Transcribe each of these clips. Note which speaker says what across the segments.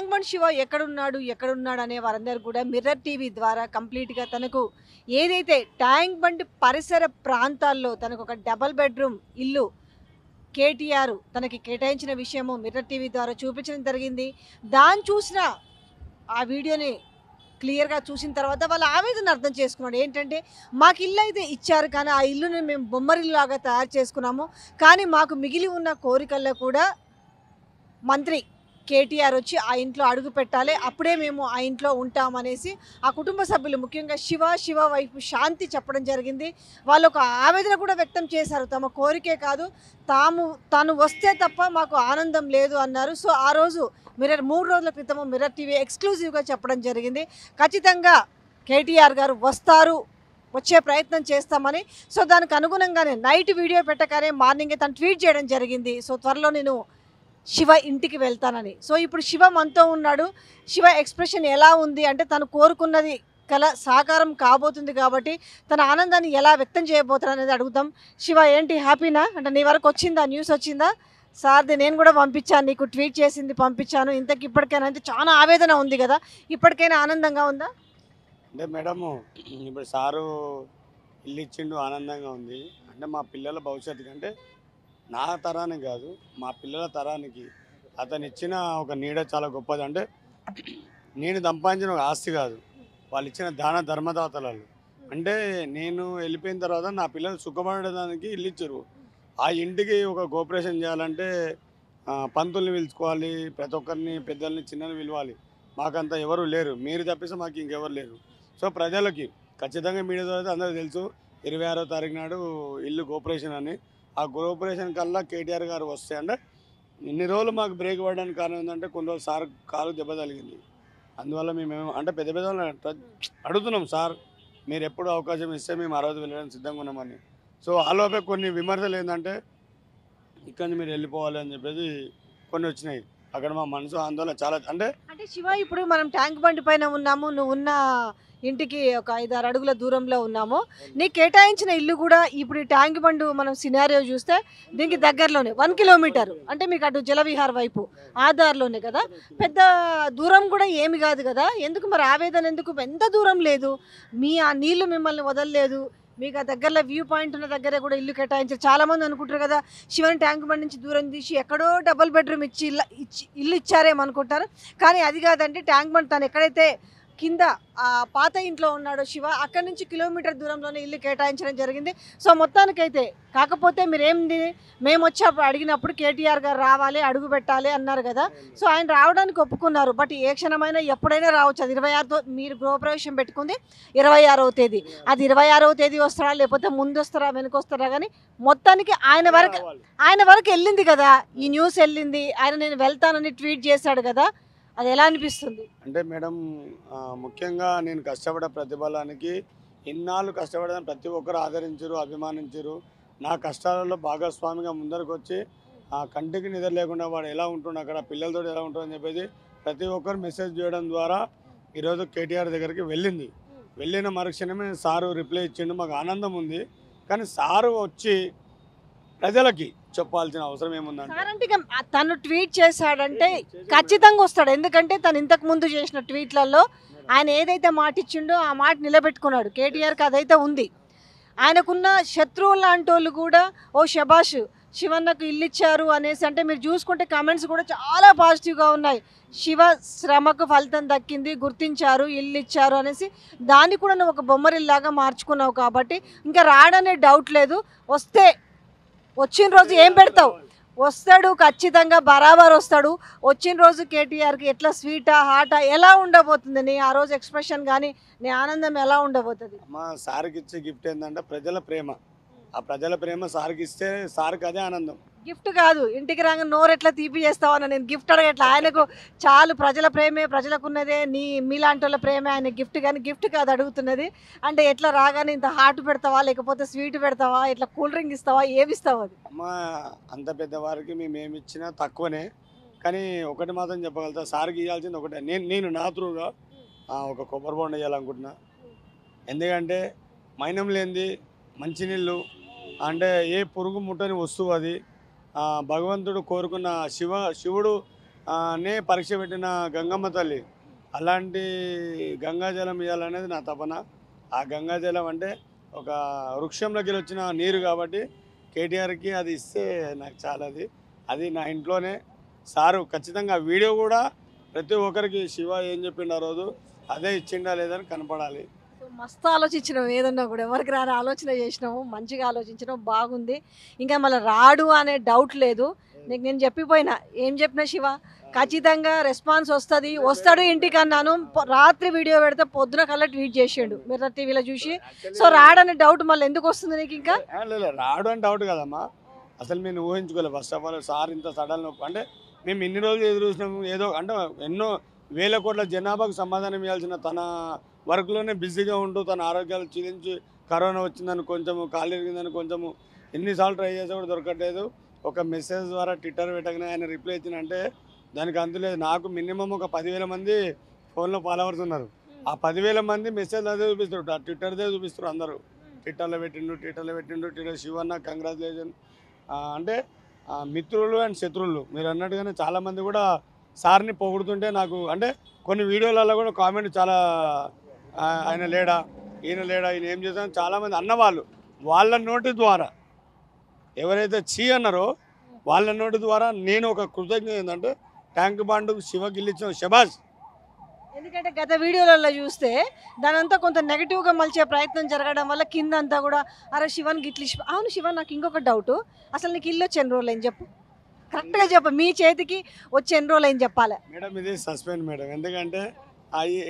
Speaker 1: tank bund Shiva ఎక్కడున్నాడు ఎక్కడున్నాడు అనే వారందరూ కూడా మిర్రర్ టీవీ ద్వారా కంప్లీట్గా తనకు ఏదైతే ట్యాంక్ బండ్ పరిసర ప్రాంతాల్లో తనకు ఒక డబల్ బెడ్రూమ్ ఇల్లు కేటీఆర్ తనకి కేటాయించిన విషయము మిర్రర్ టీవీ ద్వారా చూపించడం జరిగింది దాన్ని చూసిన ఆ వీడియోని క్లియర్గా చూసిన తర్వాత వాళ్ళ ఆవేదన అర్థం చేసుకున్నాడు ఏంటంటే మాకు ఇల్లు అయితే ఇచ్చారు కానీ ఆ ఇల్లుని మేము బొమ్మరిల్లాగా తయారు చేసుకున్నాము కానీ మాకు మిగిలి ఉన్న కోరికల్లో కూడా మంత్రి కేటీఆర్ వచ్చి ఆ ఇంట్లో అడుగు పెట్టాలి అప్పుడే మేము ఆ ఇంట్లో ఉంటామనేసి ఆ కుటుంబ సభ్యులు ముఖ్యంగా శివ శివ వైపు శాంతి చెప్పడం జరిగింది వాళ్ళు ఒక ఆవేదన కూడా వ్యక్తం చేశారు తమ కోరికే కాదు తాము తాను వస్తే తప్ప మాకు ఆనందం లేదు అన్నారు సో ఆ రోజు మిర్రర్ మూడు రోజుల క్రితము మిర్రర్ టీవీ ఎక్స్క్లూజివ్గా చెప్పడం జరిగింది ఖచ్చితంగా కేటీఆర్ గారు వస్తారు వచ్చే ప్రయత్నం చేస్తామని సో దానికి అనుగుణంగానే నైట్ వీడియో పెట్టగానే మార్నింగే తను ట్వీట్ చేయడం జరిగింది సో త్వరలో నేను శివ ఇంటికి వెళ్తానని సో ఇప్పుడు శివ మనతో ఉన్నాడు శివ ఎక్స్ప్రెషన్ ఎలా ఉంది అంటే తను కోరుకున్నది కల సాకారం కాబోతుంది కాబట్టి తన ఆనందాన్ని ఎలా వ్యక్తం చేయబోతారు అనేది అడుగుతాం శివ ఏంటి హ్యాపీనా అంటే నీ వరకు వచ్చిందా న్యూస్ వచ్చిందా సార్ది నేను కూడా పంపించాను నీకు ట్వీట్ చేసింది పంపించాను ఇంతకు ఇప్పటికైనా అంటే చాలా ఆవేదన ఉంది కదా ఇప్పటికైనా ఆనందంగా ఉందా
Speaker 2: అంటే మేడము ఇప్పుడు సారు ఇల్లు ఇచ్చిండు ఆనందంగా ఉంది అంటే మా పిల్లల భవిష్యత్తు కంటే నా తరానికి కాదు మా పిల్లల తరానికి అతను ఇచ్చిన ఒక నీడ చాలా గొప్పది అంటే నేను సంపాదించిన ఒక ఆస్తి కాదు వాళ్ళు ఇచ్చిన దాన ధర్మదాతలు అంటే నేను వెళ్ళిపోయిన తర్వాత నా పిల్లలు సుఖపడడానికి ఇల్లు ఇచ్చారు ఆ ఇంటికి ఒక గోపరేషన్ చేయాలంటే పంతుల్ని పిలుచుకోవాలి ప్రతి ఒక్కరిని పెద్దల్ని చిన్నని పిలవాలి మాకంత ఎవరు లేరు మీరు తప్పిస్తే మాకు ఇంకెవరు లేరు సో ప్రజలకి ఖచ్చితంగా మీడియా ద్వారా అందరూ తెలుసు ఇరవై ఆరో తారీఖు నాడు ఇల్లు గోపరేషన్ అని ఆ గృహప్రవేశం కల్లా కేటీఆర్ గారు వస్తే అంటే ఇన్ని రోజులు మాకు బ్రేక్ పడడానికి కారణం ఏంటంటే కొన్ని రోజులు సార్ కాలు దెబ్బ తగిలింది అందువల్ల మేము అంటే పెద్ద పెద్ద అడుగుతున్నాం సార్ మీరు ఎప్పుడు అవకాశం ఇస్తే మేము ఆ రోజు వెళ్ళడానికి సిద్ధంగా ఉన్నామని సో ఆలోపే కొన్ని విమర్శలు ఏంటంటే ఇక్కడ మీరు వెళ్ళిపోవాలి అని చెప్పేసి కొన్ని వచ్చినాయి అక్కడ మా మనసు ఆందోళన చాలా అంటే
Speaker 1: అంటే శివ ఇప్పుడు మనం ట్యాంక్ బండి పైన ఉన్నాము నువ్వు ఉన్న ఇంటికి ఒక ఐదారు అడుగుల దూరంలో ఉన్నాము నీ కేటాయించిన ఇల్లు కూడా ఇప్పుడు ట్యాంక్ బండు మనం సినారియో చూస్తే దీనికి దగ్గరలోనే వన్ కిలోమీటర్ అంటే మీకు అటు జలవిహార్ వైపు ఆధార్లోనే కదా పెద్ద దూరం కూడా ఏమి కాదు కదా ఎందుకు మరి ఆవేదన ఎందుకు ఎంత దూరం లేదు మీ ఆ నీళ్లు మిమ్మల్ని వదలలేదు మీకు ఆ దగ్గరలో వ్యూ పాయింట్ ఉన్న దగ్గర కూడా ఇల్లు కేటాయించారు చాలామంది అనుకుంటారు కదా శివన్ ట్యాంక్ బండ్ నుంచి దూరం తీసి ఎక్కడో డబుల్ బెడ్రూమ్ ఇచ్చి ఇల్లు ఇచ్చారేమనుకుంటారు కానీ అది కాదండి ట్యాంక్ బండ్ తను ఎక్కడైతే కింద పాత ఇంట్లో ఉన్నాడు శివ అక్కడి నుంచి కిలోమీటర్ దూరంలోనే ఇల్లు కేటాయించడం జరిగింది సో మొత్తానికైతే కాకపోతే మీరేంది మేము వచ్చి అప్పుడు అడిగినప్పుడు కేటీఆర్ గారు రావాలి అడుగు పెట్టాలి అన్నారు కదా సో ఆయన రావడానికి ఒప్పుకున్నారు బట్ ఏ క్షణమైనా ఎప్పుడైనా రావచ్చు అది ఇరవై ఆరుతో మీరు గృహప్రవేశం పెట్టుకుంది ఇరవై ఆరవ తేదీ అది ఇరవై ఆరవ తేదీ వస్తారా లేకపోతే ముందు వస్తారా వస్తారా కానీ మొత్తానికి ఆయన వరకు ఆయన వరకు వెళ్ళింది కదా ఈ న్యూస్ వెళ్ళింది ఆయన నేను వెళ్తానని ట్వీట్ చేశాడు కదా అది ఎలా అనిపిస్తుంది
Speaker 2: అంటే మేడం ముఖ్యంగా నేను కష్టపడే ప్రతిఫలానికి ఇన్నాళ్ళు కష్టపడదని ప్రతి ఒక్కరు ఆదరించరు అభిమానించరు నా కష్టాలలో భాగస్వామిగా ముందరకు వచ్చి ఆ కంటికి నిద్ర లేకుండా వాడు ఎలా ఉంటుండే అక్కడ పిల్లలతో ఎలా ఉంటుందని చెప్పేసి ప్రతి ఒక్కరు మెసేజ్ చేయడం ద్వారా ఈరోజు కేటీఆర్ దగ్గరికి వెళ్ళింది వెళ్ళిన మరుక్షణమే సారు రిప్లై ఇచ్చిండు మాకు ఆనందం ఉంది కానీ సారు వచ్చి ప్రజలకి చెప్పాల్సిన అవసరం
Speaker 1: ఏముందంటే తను ట్వీట్ చేశాడంటే ఖచ్చితంగా వస్తాడు ఎందుకంటే తను ఇంతకు ముందు చేసిన ట్వీట్లలో ఆయన ఏదైతే మాట ఇచ్చిండో ఆ మాట నిలబెట్టుకున్నాడు కేటీఆర్కి అదైతే ఉంది ఆయనకున్న శత్రువు లాంటి వాళ్ళు కూడా ఓ శభాష్ శివన్నకు ఇల్లు ఇచ్చారు అనేసి అంటే మీరు చూసుకుంటే కమెంట్స్ కూడా చాలా పాజిటివ్గా ఉన్నాయి శివ శ్రమకు ఫలితం దక్కింది గుర్తించారు ఇల్లు ఇచ్చారు అనేసి దాన్ని కూడా నువ్వు ఒక బొమ్మరిల్లాగా మార్చుకున్నావు కాబట్టి ఇంకా రాడనే డౌట్ లేదు వస్తే వచ్చిన రోజు ఏం పెడతావు వస్తాడు ఖచ్చితంగా బరాబర్ వస్తాడు వచ్చిన రోజు కేటీఆర్కి ఎట్లా స్వీటా హాటా ఎలా ఉండబోతుంది నీ ఆ రోజు ఎక్స్ప్రెషన్ కానీ నీ ఆనందం ఎలా ఉండబోతుంది
Speaker 2: మా సార్కి ఇచ్చే గిఫ్ట్ ఏంటంటే ప్రజల ప్రేమ ఆ ప్రజల ప్రేమ సార్కి ఇస్తే సార్కి అదే ఆనందం
Speaker 1: గిఫ్ట్ కాదు ఇంటికి రాగా నోరు ఎట్లా తీపి అని నేను గిఫ్ట్ అడగట్లా ఆయనకు చాలు ప్రజల ప్రేమే ప్రజలకు ఉన్నదే నీ మీలాంటి వాళ్ళ ప్రేమే ఆయన గిఫ్ట్ కానీ గిఫ్ట్ కాదు అడుగుతున్నది అంటే ఎట్లా రాగానే ఇంత హార్ట్ పెడతావా లేకపోతే స్వీట్ పెడతావా ఎట్లా కూల్ డ్రింక్ ఇస్తావా ఏమి ఇస్తావా అది
Speaker 2: అమ్మా అంత పెద్దవారికి మేము ఏమి ఇచ్చినా తక్కువనే కానీ ఒకటి మాత్రం చెప్పగలుగుతా సార్కి ఇవ్వాల్సింది ఒకటే నేను నేను నా త్రూగా ఒక కొబ్బరి బొండ చేయాలనుకుంటున్నా ఎందుకంటే మైనం లేనిది మంచినీళ్ళు అంటే ఏ పురుగు ముట్టని వస్తువు అది భగవంతుడు కోరుకున్న శివ శివుడు నే పరీక్ష పెట్టిన గంగమ్మ తల్లి అలాంటి గంగాజలం ఇవ్వాలనేది నా తపన ఆ గంగాజలం అంటే ఒక వృక్షంలోకి వచ్చిన నీరు కాబట్టి కేటీఆర్కి అది ఇస్తే నాకు చాలా అది అది నా ఇంట్లోనే సారు ఖచ్చితంగా వీడియో కూడా ప్రతి ఒక్కరికి శివ ఏం చెప్పిండు ఆ రోజు అదే ఇచ్చిండా లేదని కనపడాలి
Speaker 1: మస్తు ఆలోచించినాం ఏదన్నా కూడా ఎవరికి రాని ఆలోచన చేసినాము మంచిగా ఆలోచించినాం బాగుంది ఇంకా మళ్ళీ రాడు అనే డౌట్ లేదు నీకు నేను చెప్పిపోయినా ఏం చెప్పినా శివ ఖచ్చితంగా రెస్పాన్స్ వస్తుంది వస్తాడు ఇంటికి అన్నాను రాత్రి వీడియో పెడితే పొద్దున కల్లా ట్వీట్ చేసిండు మీరు టీవీలో చూసి సో రాడనే డౌట్ మళ్ళీ ఎందుకు వస్తుంది నీకు ఇంకా
Speaker 2: రాడు అని డౌట్ కదమ్మా అసలు మేము ఊహించుకోలేదు ఫస్ట్ ఆఫ్ ఆల్ సార్ ఇంత సడన్ అంటే మేము ఇన్ని రోజులు ఎదురు చూసినాము ఏదో అంటే ఎన్నో వేల కోట్ల జనాభాకు సమాధానం ఇవ్వాల్సిన తన వర్క్లోనే బిజీగా ఉంటూ తన ఆరోగ్యాలు క్షీణించి కరోనా వచ్చిందని కొంచెము కాలు ఇరిగిందని కొంచెము ఎన్నిసార్లు ట్రై చేసా కూడా దొరకట్లేదు ఒక మెసేజ్ ద్వారా ట్విట్టర్ పెట్టగానే ఆయన రిప్లై ఇచ్చినంటే దానికి అందులేదు నాకు మినిమం ఒక పదివేల మంది ఫోన్లో ఫాలోవర్స్ ఉన్నారు ఆ పదివేల మంది మెసేజ్ అదే చూపిస్తారు ట్విట్టర్దే చూపిస్తారు అందరూ ట్విట్టర్లో పెట్టిండు ట్విట్టర్లో పెట్టిండు ట్విట్టర్ శివన్న కంగ్రాచులేషన్ అంటే మిత్రులు అండ్ శత్రువులు మీరు అన్నట్టుగానే చాలామంది కూడా సార్ని పొగుడుతుంటే నాకు అంటే కొన్ని వీడియోలలో కూడా కామెంట్ చాలా ఆయన లేడా ఈయన లేడా ఈయన ఏం చేశాను చాలామంది అన్నవాళ్ళు వాళ్ళ నోటి ద్వారా ఎవరైతే చీ అన్నారో వాళ్ళ నోటి ద్వారా నేను ఒక కృతజ్ఞత ఏంటంటే ట్యాంక్ బాండు గిల్లించిన శబాజ్
Speaker 1: ఎందుకంటే గత వీడియోలలో చూస్తే దానంతా కొంత నెగిటివ్గా మలిచే ప్రయత్నం జరగడం వల్ల కింద అంతా కూడా అరే శివన్ గిట్లి అవును శివన్ నాకు ఇంకొక డౌట్ అసలు నీకు ఇల్లు వచ్చి ఎన్ని రోజులు ఏం చెప్పు కరెక్ట్గా చెప్ప మీ చేతికి వచ్చిన ఎన్ని రోజులు ఏం చెప్పాలి
Speaker 2: మేడం ఇది సస్పెండ్ మేడం ఎందుకంటే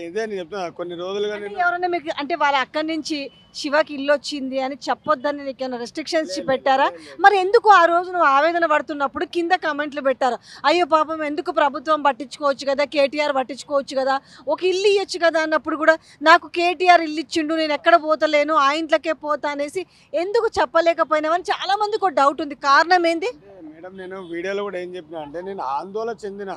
Speaker 2: ఇదే నేను కొన్ని రోజులుగా
Speaker 1: ఎవరన్నా మీకు అంటే వాళ్ళ అక్కడి నుంచి శివకి ఇల్లు వచ్చింది అని చెప్పొద్దని నీకు ఏమైనా రెస్ట్రిక్షన్స్ పెట్టారా మరి ఎందుకు ఆ రోజు నువ్వు ఆవేదన పడుతున్నప్పుడు కింద కమెంట్లు పెట్టారు అయ్యో పాపం ఎందుకు ప్రభుత్వం పట్టించుకోవచ్చు కదా కేటీఆర్ పట్టించుకోవచ్చు కదా ఒక ఇల్లు ఇవ్వచ్చు కదా అన్నప్పుడు కూడా నాకు కేటీఆర్ ఇల్లు ఇచ్చిండు నేను ఎక్కడ పోతలేను ఆ ఇంట్లోకే పోతా అనేసి ఎందుకు చెప్పలేకపోయినామని చాలామందికి ఒక డౌట్ ఉంది కారణం ఏంది
Speaker 2: మేడం నేను వీడియోలో కూడా ఏం చెప్పినా అంటే నేను ఆందోళన చెందిన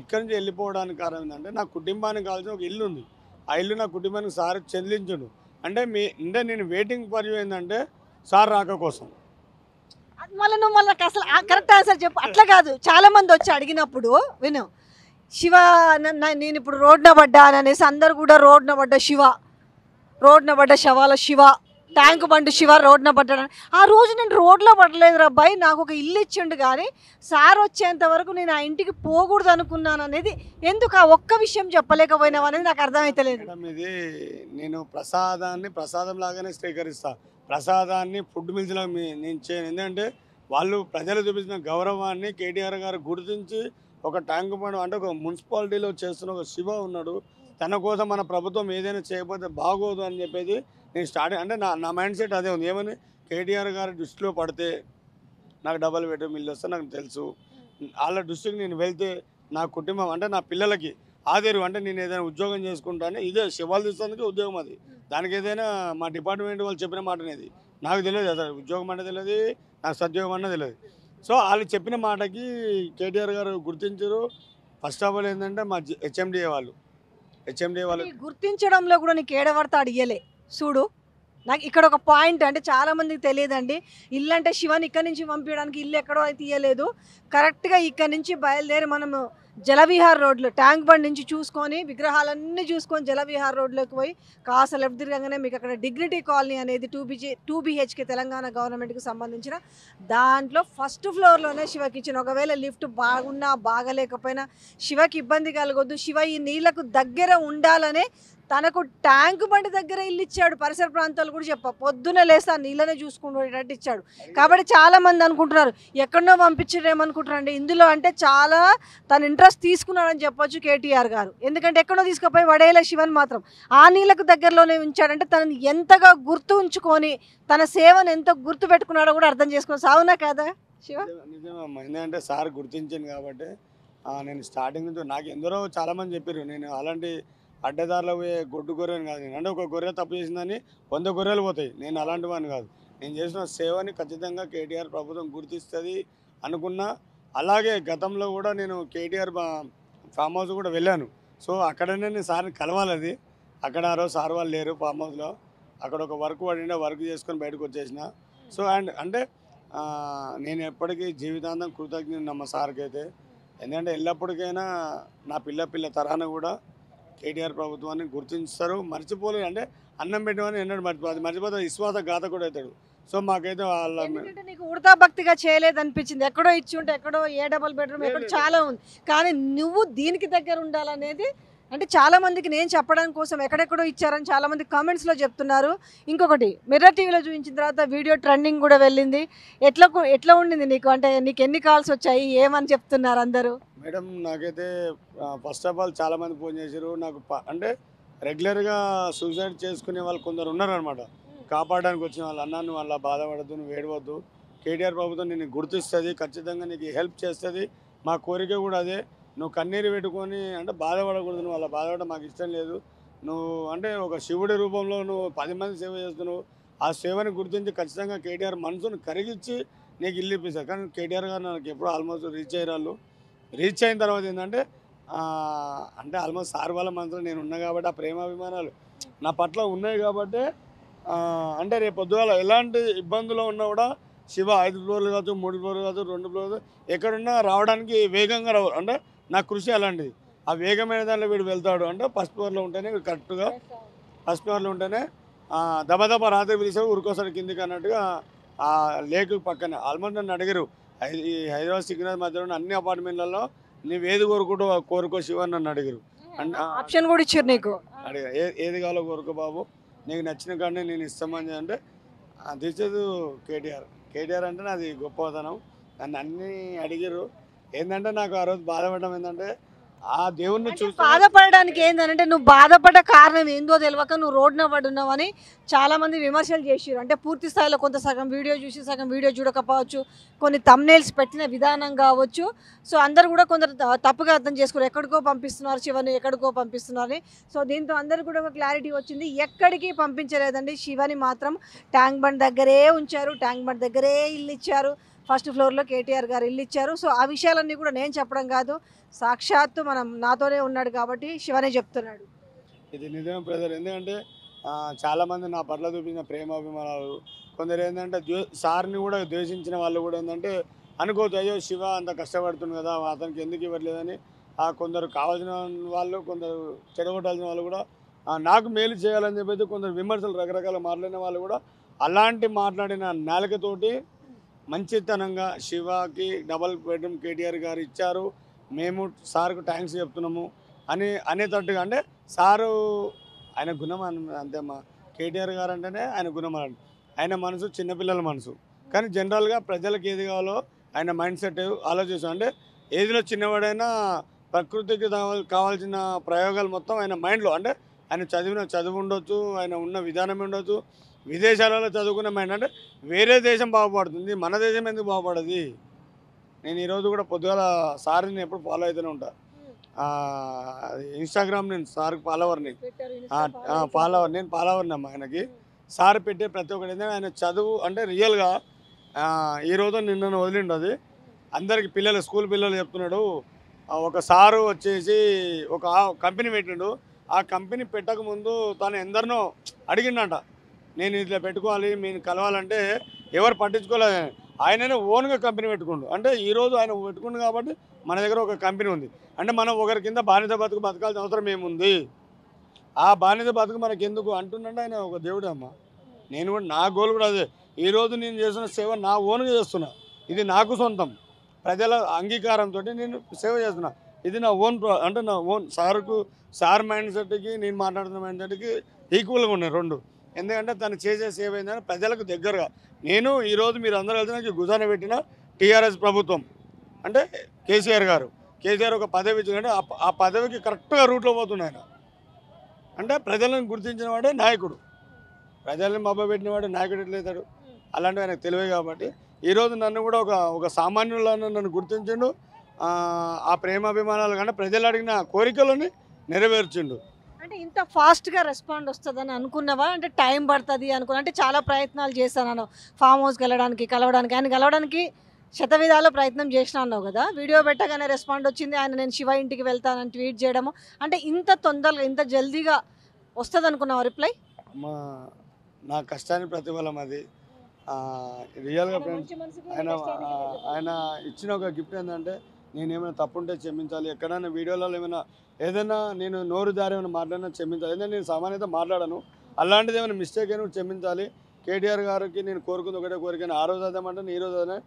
Speaker 2: ఇక్కడి నుంచి వెళ్ళిపోవడానికి కారణం ఏంటంటే నా కుటుంబానికి కావాల్సిన ఒక ఇల్లు ఉంది ఆ ఇల్లు నా కుటుంబానికి సార్ చెల్లించుడు అంటే మీ అంటే నేను వెయిటింగ్ ఫర్ యూ ఏంటంటే
Speaker 1: సార్ రాక కోసం మళ్ళీ నువ్వు మళ్ళీ అసలు కరెక్ట్ ఆన్సర్ చెప్పు అట్లా కాదు చాలా మంది వచ్చి అడిగినప్పుడు విను శివ నేను ఇప్పుడు రోడ్న పడ్డా అనేసి అందరు కూడా రోడ్న పడ్డ శివ రోడ్న పడ్డ శవాల శివ ట్యాంక్ బండి శివ రోడ్న పడ్డాను ఆ రోజు నేను రోడ్లో పడలేదు అబ్బాయి నాకు ఒక ఇల్లు ఇచ్చిండు కానీ సార్ వచ్చేంత వరకు నేను ఆ ఇంటికి పోకూడదు అనుకున్నాను అనేది ఎందుకు ఆ ఒక్క విషయం చెప్పలేకపోయినావు అనేది నాకు అర్థమైతలేదు
Speaker 2: ఇది నేను ప్రసాదాన్ని ప్రసాదం లాగానే స్వీకరిస్తా ప్రసాదాన్ని ఫుడ్ మిల్స్లో నేను చేయను ఎందుకంటే వాళ్ళు ప్రజలు చూపించిన గౌరవాన్ని కేటీఆర్ గారు గుర్తించి ఒక ట్యాంక్ బండ్ అంటే ఒక మున్సిపాలిటీలో చేస్తున్న ఒక శివ ఉన్నాడు తన కోసం మన ప్రభుత్వం ఏదైనా చేయకపోతే బాగోదు అని చెప్పేది నేను స్టార్ట్ అంటే నా నా మైండ్ సెట్ అదే ఉంది ఏమని కేటీఆర్ గారు దృష్టిలో పడితే నాకు డబల్ బెడ్రూమ్ ఇల్లు వస్తే నాకు తెలుసు వాళ్ళ దృష్టికి నేను వెళ్తే నా కుటుంబం అంటే నా పిల్లలకి ఆదేరు అంటే నేను ఏదైనా ఉద్యోగం చేసుకుంటానే ఇదే శివాలు తీసుకుందుకే ఉద్యోగం అది దానికి ఏదైనా మా డిపార్ట్మెంట్ వాళ్ళు చెప్పిన మాట అనేది నాకు తెలియదు అసలు ఉద్యోగం అంటే తెలియదు నాకు సద్యోగం అంటే తెలియదు సో వాళ్ళు చెప్పిన మాటకి కేటీఆర్ గారు గుర్తించరు ఫస్ట్ ఆఫ్ ఆల్ ఏంటంటే మా హెచ్ఎండిఏ వాళ్ళు హెచ్ఎండిఏ వాళ్ళు
Speaker 1: గుర్తించడంలో కూడా నీకు ఏడవర్త అడిగలే చూడు నాకు ఇక్కడ ఒక పాయింట్ అంటే చాలామందికి తెలియదండి ఇల్లు అంటే శివని ఇక్కడ నుంచి పంపించడానికి ఇల్లు ఎక్కడో తీయలేదు కరెక్ట్గా ఇక్కడ నుంచి బయలుదేరి మనము జలవిహార్ రోడ్లు ట్యాంక్ బండ్ నుంచి చూసుకొని విగ్రహాలన్నీ చూసుకొని జలవిహార్ రోడ్లోకి పోయి కాస్త లెఫ్ట్ తిరగానే మీకు అక్కడ డిగ్నిటీ కాలనీ అనేది టూ బిజీ టూ బీహెచ్కే తెలంగాణ గవర్నమెంట్కి సంబంధించిన దాంట్లో ఫస్ట్ ఫ్లోర్లోనే శివకి ఇచ్చిన ఒకవేళ లిఫ్ట్ బాగున్నా బాగలేకపోయినా శివకి ఇబ్బంది కలగొద్దు శివ ఈ నీళ్లకు దగ్గర ఉండాలనే తనకు ట్యాంక్ బండి దగ్గర ఇల్లు ఇచ్చాడు పరిసర ప్రాంతాలు కూడా చెప్ప పొద్దున లేస్తా నీళ్ళనే చూసుకుంటున్నట్టు ఇచ్చాడు కాబట్టి చాలామంది అనుకుంటున్నారు ఎక్కడో పంపించడేమనుకుంటున్నారండి ఇందులో అంటే చాలా తన ఇంట్రెస్ట్ తీసుకున్నాడని చెప్పొచ్చు కేటీఆర్ గారు ఎందుకంటే ఎక్కడో తీసుకుపోయి వడేల శివన్ మాత్రం ఆ నీళ్ళకు దగ్గరలోనే ఉంచాడంటే తనని ఎంతగా గుర్తు ఉంచుకొని తన సేవను ఎంత గుర్తు పెట్టుకున్నాడో కూడా అర్థం చేసుకుని సావునా కదా
Speaker 2: శివ అంటే సార్ గుర్తించాను కాబట్టి నేను స్టార్టింగ్ నుంచి నాకు ఎందరో చాలామంది చెప్పారు నేను అలాంటి అడ్డదారిలో పోయే గొడ్డు గొర్రెని కాదు నేను అంటే ఒక గొర్రె తప్పు చేసిందని వంద గొర్రెలు పోతాయి నేను అలాంటి వాడిని కాదు నేను చేసిన సేవని ఖచ్చితంగా కేటీఆర్ ప్రభుత్వం గుర్తిస్తుంది అనుకున్నా అలాగే గతంలో కూడా నేను కేటీఆర్ ఫామ్ హౌస్ కూడా వెళ్ళాను సో అక్కడనే నేను సార్ని కలవాలది అక్కడ ఆ రోజు సార్ వాళ్ళు లేరు ఫామ్ హౌస్లో అక్కడ ఒక వర్క్ పడిన వర్క్ చేసుకొని బయటకు వచ్చేసిన సో అండ్ అంటే నేను ఎప్పటికీ జీవితాంతం కృతజ్ఞ నమ్మ సార్కి అయితే ఎందుకంటే ఎల్లప్పటికైనా నా పిల్ల పిల్ల తరాన కూడా కేటీఆర్ ప్రభుత్వాన్ని గుర్తించారు మర్చిపోలేదు అంటే అన్నం పెట్టమని ఎన్నడూ మర్చిపోదు మర్చిపోతే విశ్వాస గాథ కూడా అవుతాడు సో మాకైతే వాళ్ళ నీకు
Speaker 1: ఉడతా భక్తిగా చేయలేదు అనిపించింది ఎక్కడో ఇచ్చి ఉంటే ఎక్కడో ఏ డబల్ బెడ్రూమ్ ఎక్కడో చాలా ఉంది కానీ నువ్వు దీనికి దగ్గర ఉండాలనేది అంటే చాలామందికి నేను చెప్పడం కోసం ఎక్కడెక్కడో ఇచ్చారని చాలామంది కామెంట్స్లో చెప్తున్నారు ఇంకొకటి మిర్రర్ టీవీలో చూపించిన తర్వాత వీడియో ట్రెండింగ్ కూడా వెళ్ళింది ఎట్లా ఎట్లా ఉండింది నీకు అంటే నీకు ఎన్ని కాల్స్ వచ్చాయి ఏమని చెప్తున్నారు అందరూ
Speaker 2: మేడం నాకైతే ఫస్ట్ ఆఫ్ ఆల్ చాలామంది ఫోన్ చేశారు నాకు అంటే రెగ్యులర్గా సూసైడ్ చేసుకునే వాళ్ళు కొందరు ఉన్నారు అనమాట కాపాడడానికి వచ్చిన వాళ్ళు అన్నా నువ్వు అలా బాధపడద్దు నువ్వు ఏడవద్దు కేటీఆర్ ప్రభుత్వం నేను గుర్తిస్తుంది ఖచ్చితంగా నీకు హెల్ప్ చేస్తుంది మా కోరిక కూడా అదే నువ్వు కన్నీరు పెట్టుకొని అంటే బాధపడకూడదు నువ్వు అలా బాధపడడం మాకు ఇష్టం లేదు నువ్వు అంటే ఒక శివుడి రూపంలో నువ్వు పది మంది సేవ చేస్తున్నావు ఆ సేవని గుర్తించి ఖచ్చితంగా కేటీఆర్ మనసును కరిగించి నీకు ఇల్లు ఇప్పిస్తారు కానీ కేటీఆర్ గారు నాకు ఎప్పుడు ఆల్మోస్ట్ రీచ్ అయ్యారు రీచ్ అయిన తర్వాత ఏంటంటే అంటే ఆల్మోస్ట్ సార్ వాళ్ళ మనసులో నేను ఉన్నా కాబట్టి ఆ ప్రేమాభిమానాలు నా పట్ల ఉన్నాయి కాబట్టి అంటే రేపు పొద్దుగాల ఎలాంటి ఇబ్బందులు ఉన్నా కూడా శివ ఐదు ఫ్లోర్లు కావచ్చు మూడు ఫ్లోర్లు కావచ్చు రెండు ఫ్లోర్లు ఎక్కడున్నా రావడానికి వేగంగా రావు అంటే నా కృషి అలాంటిది ఆ వేగమైన దాంట్లో వీడు వెళ్తాడు అంటే ఫస్ట్ ఫ్లోర్లో ఉంటేనే కరెక్ట్గా ఫస్ట్ ఫ్లోర్లో ఉంటేనే దబదబ రాత్రి పిలిచాడు ఉరికోసారి కిందికి అన్నట్టుగా ఆ లేకు పక్కన ఆల్మోస్ట్ నన్ను అడిగారు హైదరాబాద్ సిగ్నల్ మధ్యలో ఉన్న అన్ని అపార్ట్మెంట్లలో ఏది కోరుకుంటూ కోరుకో శివ నన్ను అడిగారు
Speaker 1: ఆప్షన్ కూడా ఇచ్చారు నీకు
Speaker 2: ఏ ఏది కావాలో కోరుకో బాబు నీకు నచ్చిన కాడనే నేను ఇస్తామని అంటే అది ఇచ్చేది కేటీఆర్ కేటీఆర్ అంటే నాది గొప్పతనం నన్ను అన్నీ అడిగారు ఏంటంటే నాకు ఆ రోజు బాధపడడం ఏంటంటే ఆ దేవుణ్ణి చూసి
Speaker 1: బాధపడడానికి ఏంటంటే నువ్వు బాధపడ్డ కారణం ఏందో తెలియక నువ్వు రోడ్న పడున్నావని మంది విమర్శలు చేసారు అంటే పూర్తి స్థాయిలో కొంత సగం వీడియో చూసి సగం వీడియో చూడకపోవచ్చు కొన్ని తమ్నేల్స్ పెట్టిన విధానం కావచ్చు సో అందరు కూడా కొందరు తప్పుగా అర్థం చేసుకున్నారు ఎక్కడికో పంపిస్తున్నారు శివని ఎక్కడికో పంపిస్తున్నారని సో దీంతో అందరు కూడా ఒక క్లారిటీ వచ్చింది ఎక్కడికి పంపించలేదండి శివని మాత్రం ట్యాంక్ బండ్ దగ్గరే ఉంచారు ట్యాంక్ బండ్ దగ్గరే ఇల్లు ఇచ్చారు ఫస్ట్ ఫ్లోర్లో కేటీఆర్ గారు ఇల్లు ఇచ్చారు సో ఆ విషయాలన్నీ కూడా నేను చెప్పడం కాదు సాక్షాత్తు మనం నాతోనే ఉన్నాడు కాబట్టి శివనే చెప్తున్నాడు
Speaker 2: ఇది నిజం బ్రదర్ ఎందుకంటే చాలామంది నా పట్ల చూపించిన ప్రేమాభిమానాలు కొందరు ఏంటంటే సార్ని కూడా ద్వేషించిన వాళ్ళు కూడా ఏంటంటే అనుకోవచ్చు అయ్యో శివ అంత కష్టపడుతుంది కదా అతనికి ఎందుకు ఇవ్వట్లేదని ఆ కొందరు కావాల్సిన వాళ్ళు కొందరు చెడగొట్టాల్సిన వాళ్ళు కూడా నాకు మేలు చేయాలని చెప్పేసి కొందరు విమర్శలు రకరకాల మాట్లాడిన వాళ్ళు కూడా అలాంటి మాట్లాడిన నేలకతోటి మంచితనంగా శివకి డబల్ బెడ్రూమ్ కేటీఆర్ గారు ఇచ్చారు మేము సార్కు థ్యాంక్స్ చెప్తున్నాము అని అనేటట్టుగా అంటే సారు ఆయన గుణం అంతేమ్మా కేటీఆర్ గారు అంటేనే ఆయన గుణం ఆయన మనసు చిన్నపిల్లల మనసు కానీ జనరల్గా ప్రజలకు ఏది కావాలో ఆయన మైండ్ సెట్ ఆలోచిస్తాం అంటే ఏదిలో చిన్నవాడైనా ప్రకృతికి కావాల్సిన ప్రయోగాలు మొత్తం ఆయన మైండ్లో అంటే ఆయన చదివిన చదువు ఉండొచ్చు ఆయన ఉన్న విధానం ఉండొచ్చు విదేశాలలో చదువుకున్నాం ఏంటంటే వేరే దేశం బాగుపడుతుంది మన దేశం ఎందుకు బాగుపడదు నేను ఈరోజు కూడా పొద్దుగాల సార్ నేను ఎప్పుడు ఫాలో అవుతూనే ఉంటా ఇన్స్టాగ్రామ్ నేను సార్కి ఫాలోవర్ని ఫాలోవర్ నేను ఫాలోవర్ని అమ్మ ఆయనకి సార్ పెట్టే ప్రతి ఒక్కటి ఏంటంటే ఆయన చదువు అంటే రియల్గా ఈరోజు నిన్న వదిలిండు అది అందరికి పిల్లలు స్కూల్ పిల్లలు చెప్తున్నాడు ఒక సారు వచ్చేసి ఒక కంపెనీ పెట్టిండు ఆ కంపెనీ పెట్టకముందు తను ఎందరినో అడిగిండట నేను ఇట్లా పెట్టుకోవాలి మీరు కలవాలంటే ఎవరు పట్టించుకోలేదు ఆయననే ఓన్గా కంపెనీ పెట్టుకుండు అంటే ఈరోజు ఆయన పెట్టుకుండు కాబట్టి మన దగ్గర ఒక కంపెనీ ఉంది అంటే మనం ఒకరి కింద బానిస బతుకు బతకాల్సిన అవసరం ఏముంది ఆ బానిస బతుకు మనకి ఎందుకు అంటుండంటే ఆయన ఒక దేవుడు అమ్మ నేను కూడా నా గోల్ కూడా అదే ఈరోజు నేను చేసిన సేవ నా ఓన్గా చేస్తున్నా ఇది నాకు సొంతం ప్రజల అంగీకారంతో నేను సేవ చేస్తున్నా ఇది నా ఓన్ అంటే నా ఓన్ సార్కు సార్ మైండ్ సెట్కి నేను మాట్లాడుతున్న మైండ్ సెట్కి ఈక్వల్గా ఉన్నాయి రెండు ఎందుకంటే తను చేసే సేవ ఏంటంటే ప్రజలకు దగ్గరగా నేను ఈరోజు మీరు అందరూ కలిసి నాకు గుజాన పెట్టిన టీఆర్ఎస్ ప్రభుత్వం అంటే కేసీఆర్ గారు కేసీఆర్ ఒక పదవి ఇచ్చిందంటే ఆ పదవికి కరెక్ట్గా రూట్లో పోతున్నాయన అంటే ప్రజలను గుర్తించిన వాడే నాయకుడు ప్రజలను మబ్బపెట్టిన వాడే నాయకుడు ఎట్లయితాడు అలాంటివి ఆయనకు తెలివే కాబట్టి ఈరోజు నన్ను కూడా ఒక ఒక సామాన్యులను నన్ను గుర్తించిండు ఆ ప్రేమాభిమానాలు కంటే ప్రజలు అడిగిన కోరికలని నెరవేర్చిండు
Speaker 1: అంటే ఇంత ఫాస్ట్గా రెస్పాండ్ వస్తుందని అనుకున్నావా అంటే టైం పడుతుంది అనుకున్నా అంటే చాలా ప్రయత్నాలు చేశాను అన్నావు ఫామ్ హౌస్కి వెళ్ళడానికి కలవడానికి ఆయన కలవడానికి శతవిధాల ప్రయత్నం చేసిన అన్నావు కదా వీడియో పెట్టగానే రెస్పాండ్ వచ్చింది ఆయన నేను శివ ఇంటికి వెళ్తానని ట్వీట్ చేయడము అంటే ఇంత తొందరగా ఇంత జల్దీగా వస్తుంది అనుకున్నావా రిప్లై
Speaker 2: మా నా కష్టానికి ప్రతిఫలం అది రియల్గా ఆయన ఆయన ఇచ్చిన ఒక గిఫ్ట్ ఏంటంటే నేనేమైనా తప్పుంటే క్షమించాలి ఎక్కడైనా వీడియోలలో ఏమైనా ఏదైనా నేను నోరు దారి ఏమైనా మాట్లాడినా క్షమించాలి ఏదైనా నేను సామాన్యత మాట్లాడను అలాంటిది ఏమైనా మిస్టేక్ అయినా క్షమించాలి కేటీఆర్ గారికి నేను కోరుకుంది ఒకటే కోరికైనా ఆ రోజు అదేమంటే ఈ రోజు అదే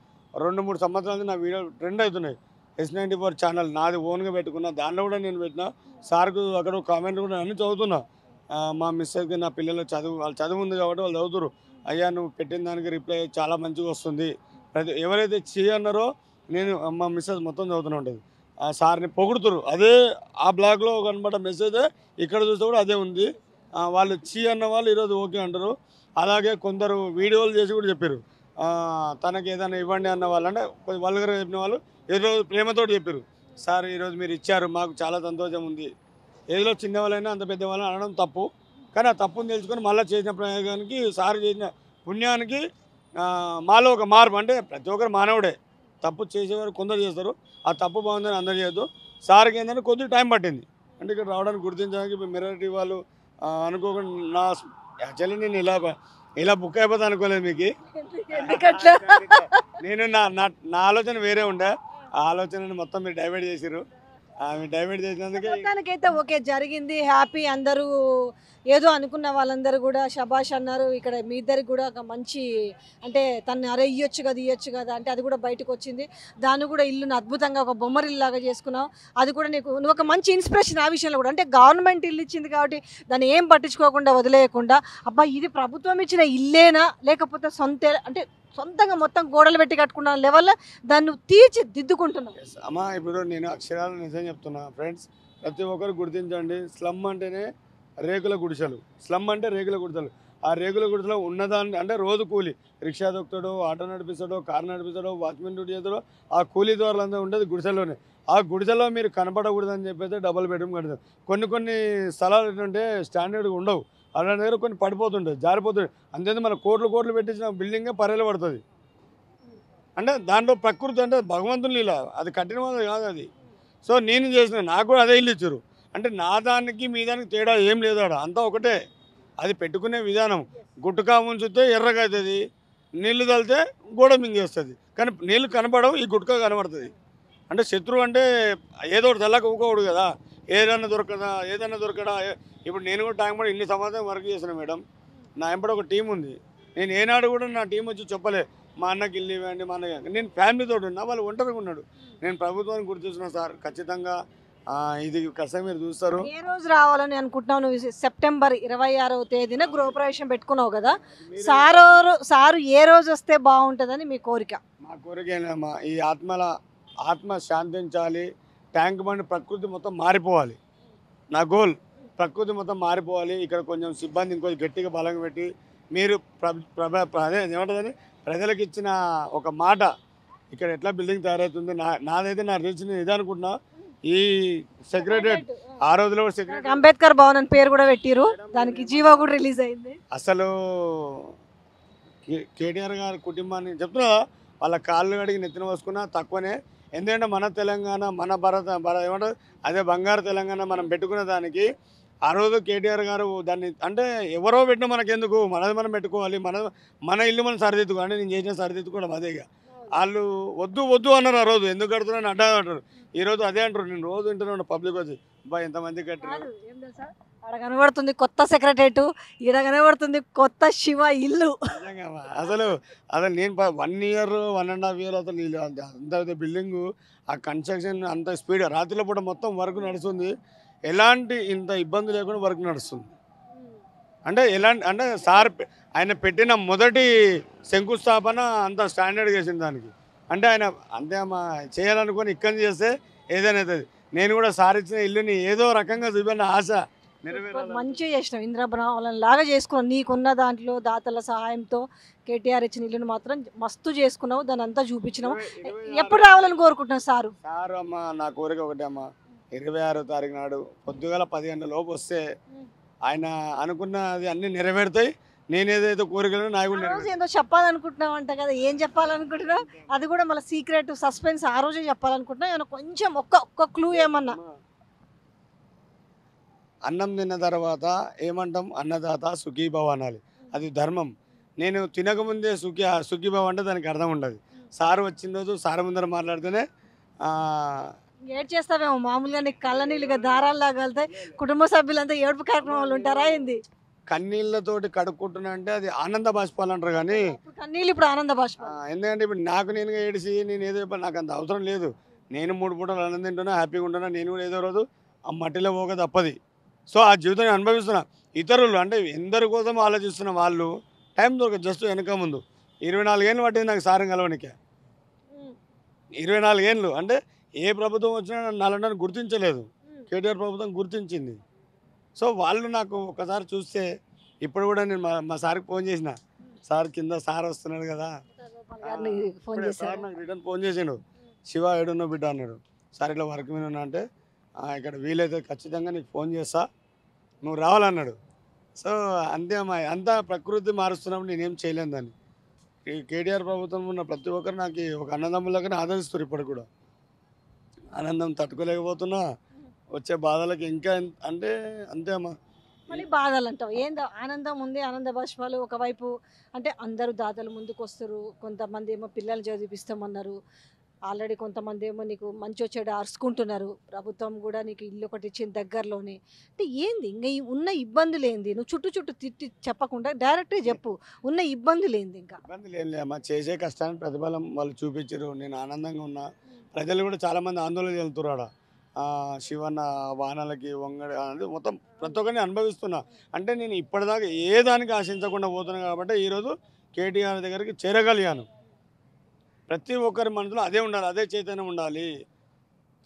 Speaker 2: రెండు మూడు సంవత్సరాలు నా వీడియో ట్రెండ్ అవుతున్నాయి ఎస్ నైంటీ ఫోర్ ఛానల్ నాది ఓన్గా పెట్టుకున్నా దాంట్లో కూడా నేను పెట్టిన సార్కు అక్కడ కామెంట్ కూడా అన్నీ చదువుతున్నా మా మిస్సెస్కి నా పిల్లలు చదువు వాళ్ళు చదువు ఉంది కాబట్టి వాళ్ళు చదువుతారు అయ్యా నువ్వు పెట్టిన దానికి రిప్లై చాలా మంచిగా వస్తుంది ప్రతి ఎవరైతే చేయన్నారో నేను మా మిస్సెస్ మొత్తం చదువుతూనే ఉంటుంది ఆ సార్ని పొగుడుతురు అదే ఆ బ్లాగ్లో కనబడ మెసేజ్ ఇక్కడ చూస్తే కూడా అదే ఉంది వాళ్ళు చీ అన్న వాళ్ళు ఈరోజు ఓకే అంటారు అలాగే కొందరు వీడియోలు చేసి కూడా చెప్పారు తనకి ఏదైనా ఇవ్వండి అన్న వాళ్ళు అంటే కొంచెం దగ్గర చెప్పిన వాళ్ళు ఈరోజు ప్రేమతో చెప్పారు సార్ ఈరోజు మీరు ఇచ్చారు మాకు చాలా సంతోషం ఉంది ఏదో చిన్నవాళ్ళైనా అంత పెద్దవాళ్ళని అనడం తప్పు కానీ ఆ తప్పుని తెలుసుకొని మళ్ళీ చేసిన ప్రయోగానికి సార్ చేసిన పుణ్యానికి మాలో ఒక మార్పు అంటే ప్రతి ఒక్కరు మానవుడే తప్పు చేసేవారు కొందరు చేస్తారు ఆ తప్పు బాగుందని అందరు చేయొద్దు సార్కి ఏంటంటే కొద్దిగా టైం పట్టింది అంటే ఇక్కడ రావడానికి గుర్తించడానికి మెరారిటీ వాళ్ళు అనుకోకుండా నా యాక్చువల్లీ నేను ఇలా ఇలా బుక్ అయిపోతా అనుకోలేదు మీకు నేను నా నా ఆలోచన వేరే ఉండే ఆ ఆలోచనని మొత్తం మీరు డైవర్ట్ చేసారు
Speaker 1: ఓకే జరిగింది హ్యాపీ అందరూ ఏదో అనుకున్న వాళ్ళందరూ కూడా శబాష్ అన్నారు ఇక్కడ మీ ఇద్దరికి కూడా ఒక మంచి అంటే తను అరే ఇయ్యొచ్చు కదా ఇయ్యొచ్చు కదా అంటే అది కూడా బయటకు వచ్చింది దాన్ని కూడా ఇల్లును అద్భుతంగా ఒక బొమ్మరిల్లాగా చేసుకున్నావు అది కూడా నీకు నువ్వు ఒక మంచి ఇన్స్పిరేషన్ ఆ విషయంలో కూడా అంటే గవర్నమెంట్ ఇల్లు ఇచ్చింది కాబట్టి దాన్ని ఏం పట్టించుకోకుండా వదిలేయకుండా అబ్బా ఇది ప్రభుత్వం ఇచ్చిన ఇల్లేనా లేకపోతే సొంత అంటే సొంతంగా మొత్తం గోడలు పెట్టి కట్టుకున్న లెవెల్ దాన్ని తీర్చి దిద్దుకుంటున్నాం అమ్మా ఇప్పుడు నేను
Speaker 2: అక్షరాలు నిజం చెప్తున్నా ఫ్రెండ్స్ ప్రతి ఒక్కరు గుర్తించండి స్లమ్ అంటేనే రేకుల గుడిసెలు స్లమ్ అంటే రేకుల గుడిసెలు ఆ రేకుల గుడిసెలో ఉన్నదాన్ని అంటే రోజు కూలి రిక్షా దొక్కుతాడో ఆటో నడిపిస్తాడో కారు నడిపిస్తాడో వాచ్మెన్ డ్యూటీ చేస్తాడో ఆ కూలీ అంతా ఉండేది గుడిసెలోనే ఆ గుడిసెలో మీరు కనపడకూడదని చెప్పేసి డబల్ బెడ్రూమ్ కడతారు కొన్ని కొన్ని స్థలాలు ఏంటంటే స్టాండర్డ్గా ఉండవు అలాంటి దగ్గర కొన్ని పడిపోతుంటుంది జారిపోతుంది అంతేందుకు మన కోట్లు కోట్లు పెట్టించిన బిల్డింగే పరేలు పడుతుంది అంటే దాంట్లో ప్రకృతి అంటే భగవంతుని ఇలా అది కఠిన కాదు అది సో నేను చేసిన నాకు కూడా అదే ఇల్లు ఇచ్చారు అంటే నా దానికి మీ దానికి తేడా ఏం లేదు ఆడ అంతా ఒకటే అది పెట్టుకునే విధానం గుట్టుకా ఉంచితే ఎర్రగా అవుతుంది తలితే గోడ మింగేస్తుంది కానీ నీళ్ళు కనపడవు ఈ గుట్కా కనబడుతుంది అంటే శత్రువు అంటే ఏదో ఒకటి తెల్లకపోకూడదు కదా ఏదైనా దొరకదా ఏదైనా దొరకడా ఇప్పుడు నేను కూడా టైం కూడా ఇన్ని సంవత్సరం వర్క్ చేసిన మేడం నా ఎంపడ ఒక టీం ఉంది నేను ఏనాడు కూడా నా టీం వచ్చి చెప్పలే మా అన్నకి ఇల్లు ఇవ్వండి మా అన్న నేను ఫ్యామిలీతో ఉన్నా వాళ్ళు ఒంటరిగా ఉన్నాడు నేను ప్రభుత్వాన్ని గుర్తు సార్ ఖచ్చితంగా ఇది కష్టం మీరు చూస్తారు ఏ
Speaker 1: రోజు రావాలని అనుకుంటున్నావు నువ్వు సెప్టెంబర్ ఇరవై ఆరవ తేదీన గృహప్రవేశం పెట్టుకున్నావు కదా సారు సారు ఏ రోజు వస్తే బాగుంటుందని మీ కోరిక
Speaker 2: మా కోరిక ఈ ఆత్మల ఆత్మ శాంతించాలి ట్యాంక్ బండ్ ప్రకృతి మొత్తం మారిపోవాలి నా గోల్ ప్రకృతి మొత్తం మారిపోవాలి ఇక్కడ కొంచెం సిబ్బంది ఇంకొంచెం గట్టిగా బలంగా పెట్టి మీరు ప్రభ ఏమంటుందని ప్రజలకు ఇచ్చిన ఒక మాట ఇక్కడ ఎట్లా బిల్డింగ్ తయారవుతుంది నా నాదైతే నా రీచ్ ఇది అనుకుంటున్నా ఈ సెక్రటరేట్ ఆ రోజులో సెక్రటరీ
Speaker 1: అంబేద్కర్ భవన్ అని పేరు కూడా పెట్టిరు దానికి జీవో కూడా రిలీజ్ అయింది
Speaker 2: అసలు కేటీఆర్ గారి కుటుంబాన్ని చెప్తున్నా వాళ్ళ కాళ్ళు అడిగి నెత్తిన పోసుకున్నా తక్కువనే ఎందుకంటే మన తెలంగాణ మన భరత భారత ఏమంటారు అదే బంగారు తెలంగాణ మనం పెట్టుకున్న దానికి ఆ రోజు కేటీఆర్ గారు దాన్ని అంటే ఎవరో పెట్టిన మనకెందుకు మనది మనం పెట్టుకోవాలి మన మన ఇల్లు మనం సరిదిద్దుకోవాలి నేను చేసిన సరిదిద్దుకోవడం అదేగా వాళ్ళు వద్దు వద్దు అన్నారు ఆ రోజు ఎందుకు కడుతున్నాను అడ్డా అంటారు ఈరోజు అదే అంటారు నేను రోజు వింటున్నాను పబ్లిక్ వచ్చి అబ్బాయి ఎంతమంది కట్టారు
Speaker 1: ఆడ కనబడుతుంది కొత్త సెక్రటరేట్ ఈడ కనబడుతుంది కొత్త శివ ఇల్లు
Speaker 2: అసలు అసలు నేను ప- one year one and half year అవుతుంది అంత బిల్డింగ్ ఆ కన్స్ట్రక్షన్ అంత స్పీడ్ రాత్రిలో పూట మొత్తం వర్క్ నడుస్తుంది ఎలాంటి ఇంత ఇబ్బంది లేకుండా వర్క్ నడుస్తుంది అంటే ఎలాంటి అంటే సార్ ఆయన పెట్టిన మొదటి శంకుస్థాపన అంత స్టాండర్డ్ చేసింది దానికి అంటే ఆయన అంతే మా చేయాలనుకుని ఇక్కడ చేస్తే ఏదైనా అవుతుంది నేను కూడా సార్ ఇచ్చిన ఇల్లుని ఏదో రకంగా చూపిన ఆశ
Speaker 1: మంచిగా చేసినాం ఇంద్రభవనం లాగా చేసుకున్నాం నీకున్న దాంట్లో దాతల సహాయంతో కేటీఆర్ ఇచ్చిన ఇల్లును మాత్రం మస్తు చేసుకున్నావు దాని అంతా చూపించినావు ఎప్పుడు రావాలని కోరుకుంటున్నాం సారు
Speaker 2: సారు అమ్మా నా కోరిక ఒకటే అమ్మా ఇరవై ఆరో తారీఖు నాడు పొద్దుగల పది గంటల లోపు వస్తే ఆయన అనుకున్నది అన్ని నెరవేరుతాయి నేను ఏదైతే కోరికలు నాకు
Speaker 1: ఏదో చెప్పాలనుకుంటున్నావు అంట కదా ఏం చెప్పాలనుకుంటున్నావు అది కూడా మళ్ళీ సీక్రెట్ సస్పెన్స్ ఆ రోజే చెప్పాలనుకుంటున్నావు ఏమైనా కొంచెం ఒక్క ఒక్క క్లూ ఏమన్నా
Speaker 2: అన్నం తిన్న తర్వాత ఏమంటాం అన్నదాత సుఖీభవ అనాలి అది ధర్మం నేను తినకముందే సుఖీ సుఖీభవ అంటే దానికి అర్థం ఉండదు సారు వచ్చిన రోజు సారు ముందర మాట్లాడితేనే
Speaker 1: ఏడ్ చేస్తావేమో మామూలుగా నీకు కళ్ళ నీళ్ళుగా దారాల్లాగా వెళ్తాయి కుటుంబ సభ్యులంతా ఏడుపు కార్యక్రమాలు ఉంటారా ఏంది
Speaker 2: కన్నీళ్ళతోటి కడుక్కుంటున్నా అంటే అది ఆనంద బాష్పాలు అంటారు కానీ
Speaker 1: కన్నీళ్ళు ఇప్పుడు ఆనంద
Speaker 2: బాష్ప ఎందుకంటే ఇప్పుడు నాకు నేనుగా ఏడిసి నేను ఏదో చెప్పాను నాకు అంత అవసరం లేదు నేను మూడు పూటలు ఆనందం తింటున్నా హ్యాపీగా ఉంటున్నా నేను కూడా ఏదో రోజు ఆ మట్టిలో పోక తప్పది సో ఆ జీవితాన్ని అనుభవిస్తున్న ఇతరులు అంటే ఎందరి కోసం ఆలోచిస్తున్న వాళ్ళు టైం దొరక జస్ట్ వెనక ముందు ఇరవై నాలుగేళ్ళు పట్టింది నాకు సారం కలవనికే ఇరవై నాలుగేళ్ళు అంటే ఏ ప్రభుత్వం వచ్చినా నన్ను గుర్తించలేదు కేటీఆర్ ప్రభుత్వం గుర్తించింది సో వాళ్ళు నాకు ఒకసారి చూస్తే ఇప్పుడు కూడా నేను మా మా సార్కి ఫోన్ చేసిన సార్ కింద సార్ వస్తున్నాడు కదా సార్ నాకు రిటర్న్ ఫోన్ చేసాడు శివ ఏడున్నో బిడ్డ అన్నాడు సార్ ఇట్లా వర్క్ మీద ఉన్నా అంటే ఇక్కడ వీలైతే ఖచ్చితంగా నీకు ఫోన్ చేస్తా నువ్వు రావాలన్నాడు సో అంతే అమ్మాయి అంతా ప్రకృతి మారుస్తున్నప్పుడు నేనేం చేయలేను దాన్ని కేటీఆర్ ప్రభుత్వం ఉన్న ప్రతి ఒక్కరు నాకు ఒక అన్నదమ్ములకనే ఆదరిస్తారు ఇప్పుడు కూడా ఆనందం తట్టుకోలేకపోతున్నా వచ్చే బాధలకు ఇంకా అంటే అంతే అమ్మా
Speaker 1: మళ్ళీ బాధలు అంటావు ఏందో ఆనందం ఉంది ఆనంద భాష్పాలు ఒకవైపు అంటే అందరూ దాతలు ముందుకు వస్తారు కొంతమంది ఏమో పిల్లలు చదివిపిస్తామన్నారు ఆల్రెడీ కొంతమంది ఏమో నీకు మంచి వచ్చేట అరుచుకుంటున్నారు ప్రభుత్వం కూడా నీకు ఇల్లు ఒకటి ఇచ్చిన దగ్గరలోనే అంటే ఏంది ఇంకా ఉన్న ఇబ్బందులు ఏంది నువ్వు చుట్టూ చుట్టూ తిట్టి చెప్పకుండా డైరెక్ట్గా చెప్పు ఉన్న ఇబ్బందులు ఏంది ఇంకా ఇబ్బందులు
Speaker 2: ఏం లేమ్మా చేసే కష్టాన్ని ప్రతిఫలం వాళ్ళు చూపించారు నేను ఆనందంగా ఉన్నా ప్రజలు కూడా చాలామంది ఆందోళన చెందుతున్నారు శివన్న వాహనాలకి వంగడి అనేది మొత్తం ప్రతి ఒక్కరిని అనుభవిస్తున్నా అంటే నేను ఇప్పటిదాకా ఏ దానికి ఆశించకుండా పోతున్నాను కాబట్టి ఈరోజు కేటీఆర్ దగ్గరికి చేరగలిగాను ప్రతి ఒక్కరి మనసులో అదే ఉండాలి అదే చైతన్యం ఉండాలి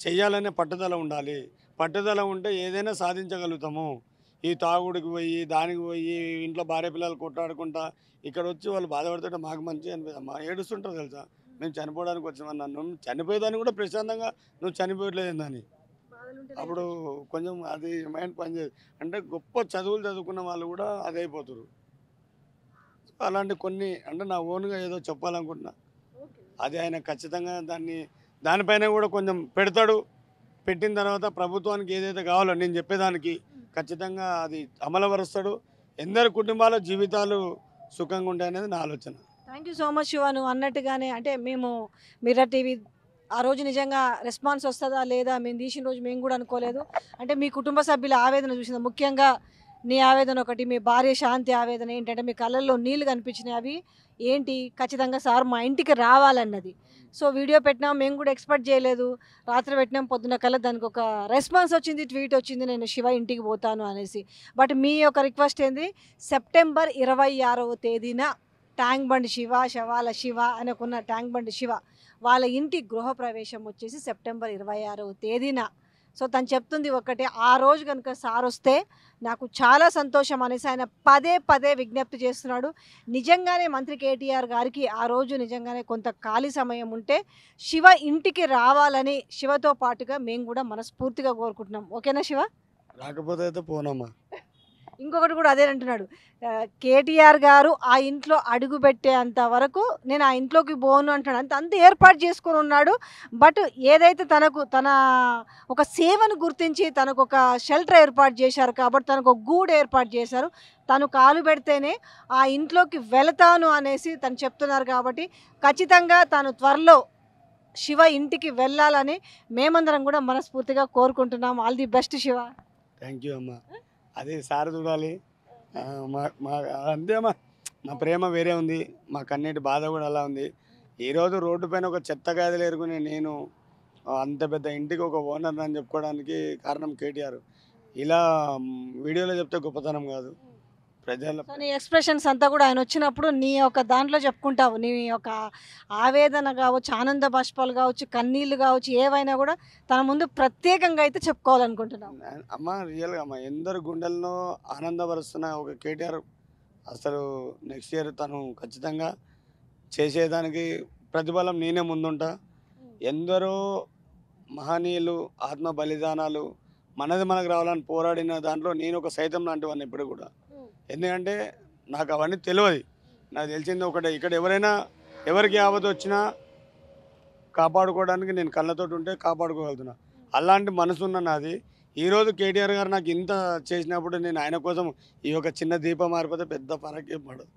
Speaker 2: చేయాలనే పట్టుదల ఉండాలి పట్టుదల ఉంటే ఏదైనా సాధించగలుగుతాము ఈ తాగుడికి పోయి దానికి పోయి ఇంట్లో భార్య పిల్లలు కొట్టాడుకుంటా ఇక్కడ వచ్చి వాళ్ళు బాధపడుతుంటే మాకు మంచి అనిపిదమ్మా ఏడుస్తుంటారు తెలుసా మేము చనిపోవడానికి వచ్చామని నన్ను చనిపోయేదాన్ని కూడా ప్రశాంతంగా నువ్వు చనిపోయట్లేదని అప్పుడు కొంచెం అది మైండ్ పనిచేయదు అంటే గొప్ప చదువులు చదువుకున్న వాళ్ళు కూడా అదైపోతారు అలాంటి కొన్ని అంటే నా ఓన్గా ఏదో చెప్పాలనుకుంటున్నా అది ఆయన ఖచ్చితంగా దాన్ని దానిపైన కూడా కొంచెం పెడతాడు పెట్టిన తర్వాత ప్రభుత్వానికి ఏదైతే కావాలో నేను చెప్పేదానికి ఖచ్చితంగా అది అమలవరుస్తాడు ఎందరి కుటుంబాల జీవితాలు సుఖంగా ఉంటాయనేది నా ఆలోచన
Speaker 1: thank you so much Shiva నువ్వు అన్నట్టుగానే అంటే మేము మిర్రర్ టీవీ ఆ రోజు నిజంగా రెస్పాన్స్ వస్తుందా లేదా మేము తీసిన రోజు మేము కూడా అనుకోలేదు అంటే మీ కుటుంబ సభ్యుల ఆవేదన చూసిందా ముఖ్యంగా నీ ఆవేదన ఒకటి మీ భార్య శాంతి ఆవేదన ఏంటంటే మీ కళ్ళల్లో నీళ్లు కనిపించినాయి అవి ఏంటి ఖచ్చితంగా సార్ మా ఇంటికి రావాలన్నది సో వీడియో పెట్టినాం మేము కూడా ఎక్స్పెక్ట్ చేయలేదు రాత్రి పెట్టినాం పొద్దున్న కల్లా దానికి ఒక రెస్పాన్స్ వచ్చింది ట్వీట్ వచ్చింది నేను శివ ఇంటికి పోతాను అనేసి బట్ మీ యొక్క రిక్వెస్ట్ ఏంది సెప్టెంబర్ ఇరవై ఆరవ తేదీన ట్యాంక్ బండ్ శివ శవాల శివ అనుకున్న ట్యాంక్ బండ్ శివ వాళ్ళ ఇంటి గృహప్రవేశం వచ్చేసి సెప్టెంబర్ ఇరవై ఆరవ తేదీన సో తను చెప్తుంది ఒకటి ఆ రోజు కనుక సార్ వస్తే నాకు చాలా సంతోషం అనేసి ఆయన పదే పదే విజ్ఞప్తి చేస్తున్నాడు నిజంగానే మంత్రి కేటీఆర్ గారికి ఆ రోజు నిజంగానే కొంత ఖాళీ సమయం ఉంటే శివ ఇంటికి రావాలని శివతో పాటుగా మేము కూడా మనస్ఫూర్తిగా కోరుకుంటున్నాం ఓకేనా శివ
Speaker 2: రాకపోతే అయితే పోనమ్మా
Speaker 1: ఇంకొకటి కూడా అదే అంటున్నాడు కేటీఆర్ గారు ఆ ఇంట్లో అడుగు పెట్టేంత వరకు నేను ఆ ఇంట్లోకి పోను అంటున్నాడు అంత అంత ఏర్పాటు చేసుకొని ఉన్నాడు బట్ ఏదైతే తనకు తన ఒక సేవను గుర్తించి తనకు ఒక షెల్టర్ ఏర్పాటు చేశారు కాబట్టి తనకు ఒక గూడు ఏర్పాటు చేశారు తను కాలు పెడితేనే ఆ ఇంట్లోకి వెళతాను అనేసి తను చెప్తున్నారు కాబట్టి ఖచ్చితంగా తను త్వరలో శివ ఇంటికి వెళ్ళాలని మేమందరం కూడా మనస్ఫూర్తిగా కోరుకుంటున్నాం all the best Shiva
Speaker 2: thank you అమ్మా అది సార్ చూడాలి మా మా అంతే మా మా ప్రేమ వేరే ఉంది మా కన్నీటి బాధ కూడా అలా ఉంది ఈరోజు రోడ్డు పైన ఒక చెత్త గాదిలు ఎరుకుని నేను అంత పెద్ద ఇంటికి ఒక ఓనర్ అని చెప్పుకోవడానికి కారణం కేటీఆర్ ఇలా వీడియోలో చెప్తే గొప్పతనం కాదు ప్రజల
Speaker 1: నీ ఎక్స్ప్రెషన్స్ అంతా కూడా ఆయన వచ్చినప్పుడు నీ యొక్క దాంట్లో చెప్పుకుంటావు నీ యొక్క ఆవేదన కావచ్చు ఆనంద బాష్పాలు కావచ్చు కన్నీళ్ళు కావచ్చు ఏవైనా కూడా తన ముందు ప్రత్యేకంగా అయితే చెప్పుకోవాలనుకుంటున్నావు
Speaker 2: అమ్మ రియల్గా అమ్మ ఎందరు గుండెలను ఆనందపరుస్తున్న ఒక కేటీఆర్ అసలు నెక్స్ట్ ఇయర్ తను ఖచ్చితంగా చేసేదానికి ప్రతిఫలం నేనే ముందుంటా ఎందరో మహనీయులు ఆత్మ బలిదానాలు మనది మనకు రావాలని పోరాడిన దాంట్లో నేను ఒక సైతం లాంటివాడిని ఇప్పుడు కూడా ఎందుకంటే నాకు అవన్నీ తెలియదు నాకు తెలిసింది ఒకటే ఇక్కడ ఎవరైనా ఎవరికి ఆపద వచ్చినా కాపాడుకోవడానికి నేను కళ్ళతో ఉంటే కాపాడుకోగలుగుతున్నా అలాంటి మనసు ఉన్న నాది ఈరోజు కేటీఆర్ గారు నాకు ఇంత చేసినప్పుడు నేను ఆయన కోసం ఈ యొక్క చిన్న దీపం మారిపోతే పెద్ద పరకేం పడదు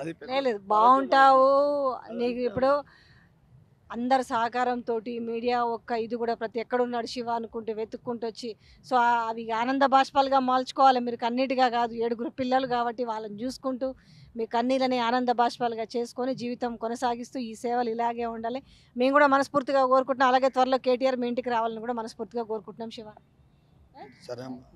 Speaker 1: అది బాగుంటావు నీకు ఇప్పుడు అందరి సహకారంతో మీడియా ఒక్క ఇది కూడా ప్రతి ఉన్నాడు శివ అనుకుంటే వెతుక్కుంటూ వచ్చి సో అవి ఆనంద బాష్పాలుగా మార్చుకోవాలి మీరు కన్నీటిగా కాదు ఏడుగురు పిల్లలు కాబట్టి వాళ్ళని చూసుకుంటూ మీ కన్నీళ్ళని ఆనంద బాష్పాలుగా చేసుకొని జీవితం కొనసాగిస్తూ ఈ సేవలు ఇలాగే ఉండాలి మేము కూడా మనస్ఫూర్తిగా కోరుకుంటున్నాం అలాగే త్వరలో కేటీఆర్ మీ ఇంటికి రావాలని కూడా మనస్ఫూర్తిగా కోరుకుంటున్నాం శివ
Speaker 2: సరే